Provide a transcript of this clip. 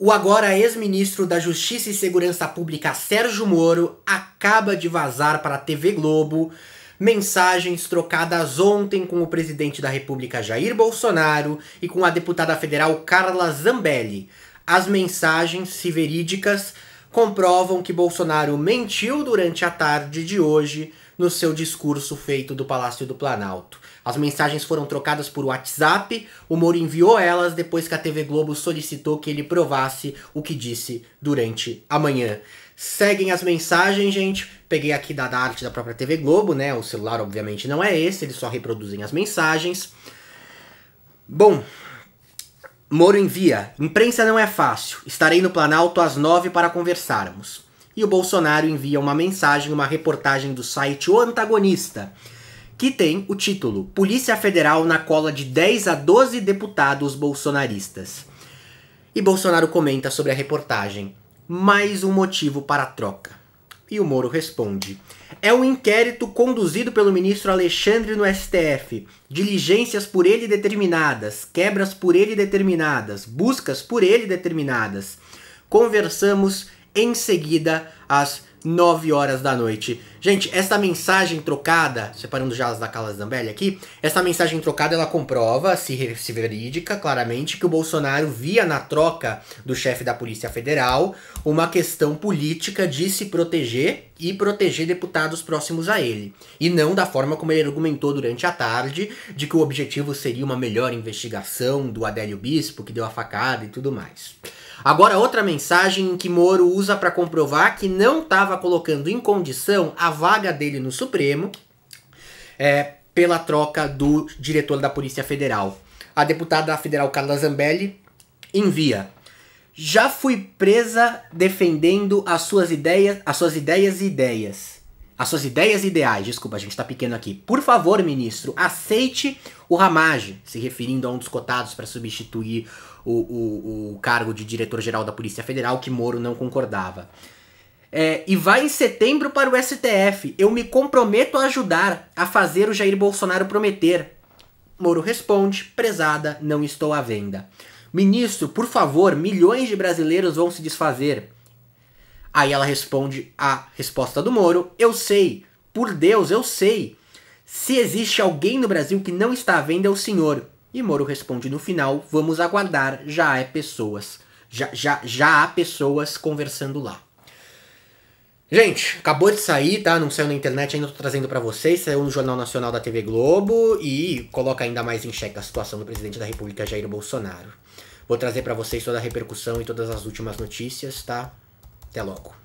O agora ex-ministro da Justiça e Segurança Pública Sérgio Moro acaba de vazar para a TV Globo mensagens trocadas ontem com o presidente da República Jair Bolsonaro e com a deputada federal Carla Zambelli. As mensagens, se verídicas, comprovam que Bolsonaro mentiu durante a tarde de hoje no seu discurso feito do Palácio do Planalto. As mensagens foram trocadas por WhatsApp, o Moro enviou elas depois que a TV Globo solicitou que ele provasse o que disse durante a manhã. Seguem as mensagens, gente. Peguei aqui da, arte da própria TV Globo, né? O celular, obviamente, não é esse, eles só reproduzem as mensagens. Bom, Moro envia: imprensa não é fácil. Estarei no Planalto às nove para conversarmos e o Bolsonaro envia uma mensagem, uma reportagem do site O Antagonista, que tem o título Polícia Federal na cola de 10 a 12 deputados bolsonaristas. E Bolsonaro comenta sobre a reportagem: mais um motivo para a troca. E o Moro responde: é um inquérito conduzido pelo ministro Alexandre no STF, diligências por ele determinadas, quebras por ele determinadas, buscas por ele determinadas. Conversamos em seguida às 9 horas da noite. Gente, essa mensagem trocada, separando já as da Carla Zambelli aqui, essa mensagem trocada ela comprova, se, se verídica claramente, que o Bolsonaro via na troca do chefe da Polícia Federal uma questão política de se proteger e proteger deputados próximos a ele. E não da forma como ele argumentou durante a tarde, de que o objetivo seria uma melhor investigação do Adélio Bispo, que deu a facada e tudo mais. Agora, outra mensagem que Moro usa para comprovar que não estava colocando em condição a vaga dele no Supremo é, pela troca do diretor da Polícia Federal. A deputada federal Carla Zambelli envia. Já fui presa defendendo as suas ideias, as suas ideias e ideias as suas ideias ideais, desculpa, a gente está pequeno aqui. Por favor, ministro, aceite o Ramage, se referindo a um dos cotados para substituir o, o, o cargo de diretor-geral da Polícia Federal, que Moro não concordava. É, e vai em setembro para o STF. Eu me comprometo a ajudar a fazer o Jair Bolsonaro prometer. Moro responde: prezada, não estou à venda. Ministro, por favor, milhões de brasileiros vão se desfazer. Aí ela responde a resposta do Moro: Eu sei, por Deus, eu sei. Se existe alguém no Brasil que não está à venda, é o senhor. E Moro responde no final: Vamos aguardar, já é pessoas. Já, já, já há pessoas conversando lá. Gente, acabou de sair, tá? Não saiu na internet, ainda tô trazendo para vocês. Saiu no Jornal Nacional da TV Globo e coloca ainda mais em xeque a situação do presidente da República, Jair Bolsonaro. Vou trazer para vocês toda a repercussão e todas as últimas notícias, tá? Até logo.